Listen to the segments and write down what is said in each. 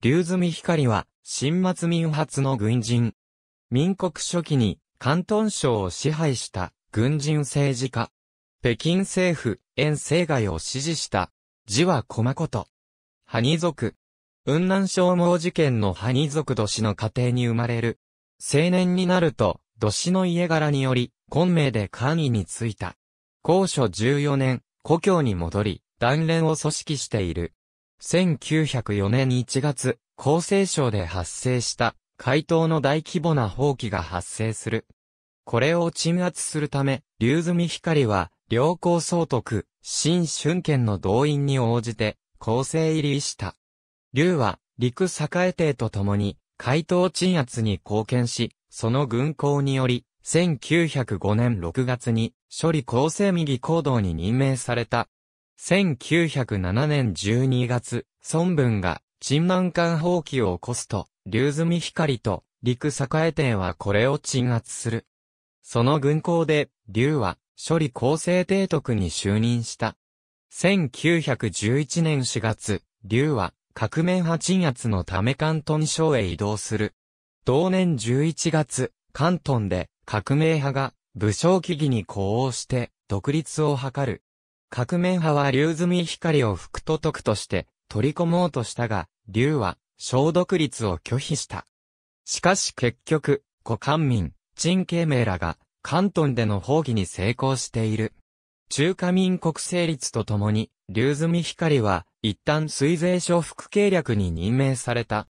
竜積光は、新末民初の軍人。民国初期に、関東省を支配した、軍人政治家。北京政府、遠征外を支持した。字は駒こと。ハニ族。雲南省毛事件のハニ族土氏の家庭に生まれる。青年になると、土氏の家柄により、昆明で官位についた。高所14年、故郷に戻り、断連を組織している。1904年1月、厚生省で発生した海盗の大規模な放棄が発生する。これを鎮圧するため、竜積光は、良好総督、新春権の動員に応じて、厚生入りした。竜は、陸栄帝と共に、海盗鎮圧に貢献し、その軍港により、1905年6月に、処理厚生右行動に任命された、1907年12月、孫文が、沈南艦放棄を起こすと、竜積光と、陸栄店はこれを鎮圧する。その軍港で、竜は、処理構成提督に就任した。1911年4月、竜は、革命派鎮圧のため関東省へ移動する。同年11月、関東で、革命派が、武将起義に呼応して、独立を図る。革命派は竜済み光を副都督として取り込もうとしたが、竜は、消毒率を拒否した。しかし結局、古官民、陳慶明らが、関東での放棄に成功している。中華民国成立とともに、竜積光は、一旦水税省副計略に任命された。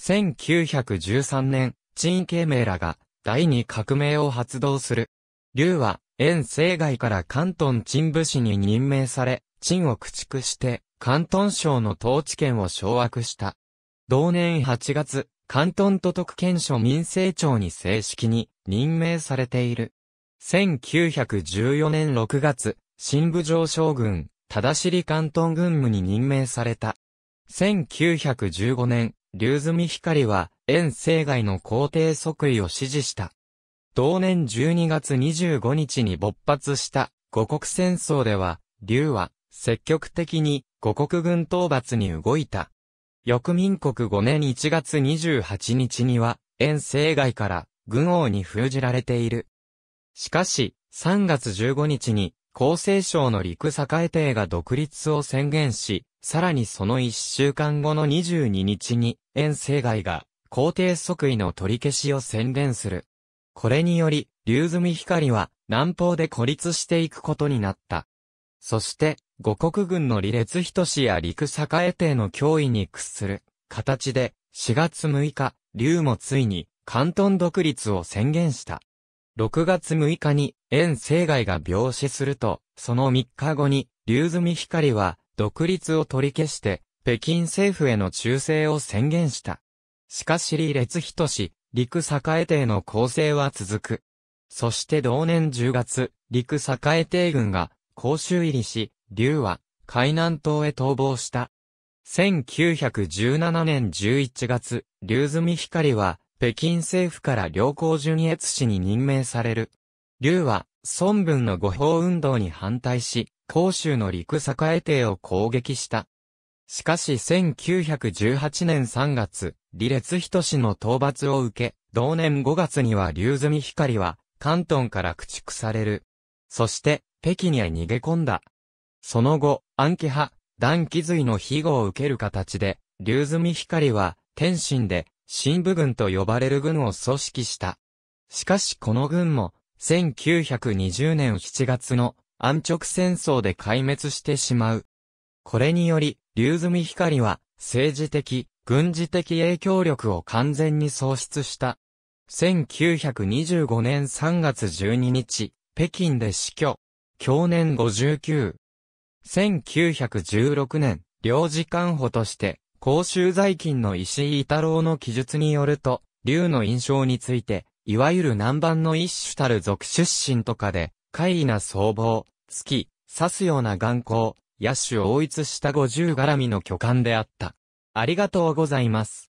1913年、陳慶明らが、第二革命を発動する。竜は、遠征外から関東陳部市に任命され、陳を駆逐して、関東省の統治権を掌握した。同年8月、関東都督県所民政庁に正式に任命されている。1914年6月、新部上将軍、忠尻関東軍務に任命された。1915年、竜積光は、遠征外の皇帝即位を支持した。同年12月25日に勃発した五国戦争では、劉は積極的に五国軍討伐に動いた。翌民国5年1月28日には、遠征外から軍王に封じられている。しかし、3月15日に、厚生省の陸栄帝が独立を宣言し、さらにその1週間後の22日に、遠征外が、皇帝即位の取り消しを宣言する。これにより、竜積光は南方で孤立していくことになった。そして、五国軍の李列人氏や陸栄帝の脅威に屈する形で、4月6日、竜もついに関東独立を宣言した。6月6日に、遠征外が病死すると、その3日後に、竜積光は、独立を取り消して、北京政府への忠誠を宣言した。しかし李列人氏、陸栄艇の構成は続く。そして同年10月、陸栄艇軍が甲州入りし、龍は海南島へ逃亡した。1917年11月、龍積光は北京政府から良好順越氏に任命される。龍は孫文の誤報運動に反対し、甲州の陸栄艇を攻撃した。しかし1918年3月、李烈人氏の討伐を受け、同年5月には竜積光は、関東から駆逐される。そして、北京へ逃げ込んだ。その後、暗記派、断気髄の庇護を受ける形で、竜積光は、天津で、新部軍と呼ばれる軍を組織した。しかしこの軍も、1920年7月の安直戦争で壊滅してしまう。これにより、竜積光は、政治的、軍事的影響力を完全に喪失した。1925年3月12日、北京で死去。去年59。1916年、領事官補として、公衆在勤の石井太郎の記述によると、竜の印象について、いわゆる南蛮の一種たる族出身とかで、怪異な僧帽、月、刺すような眼光、野手を追いつした五十絡みの巨漢であった。ありがとうございます。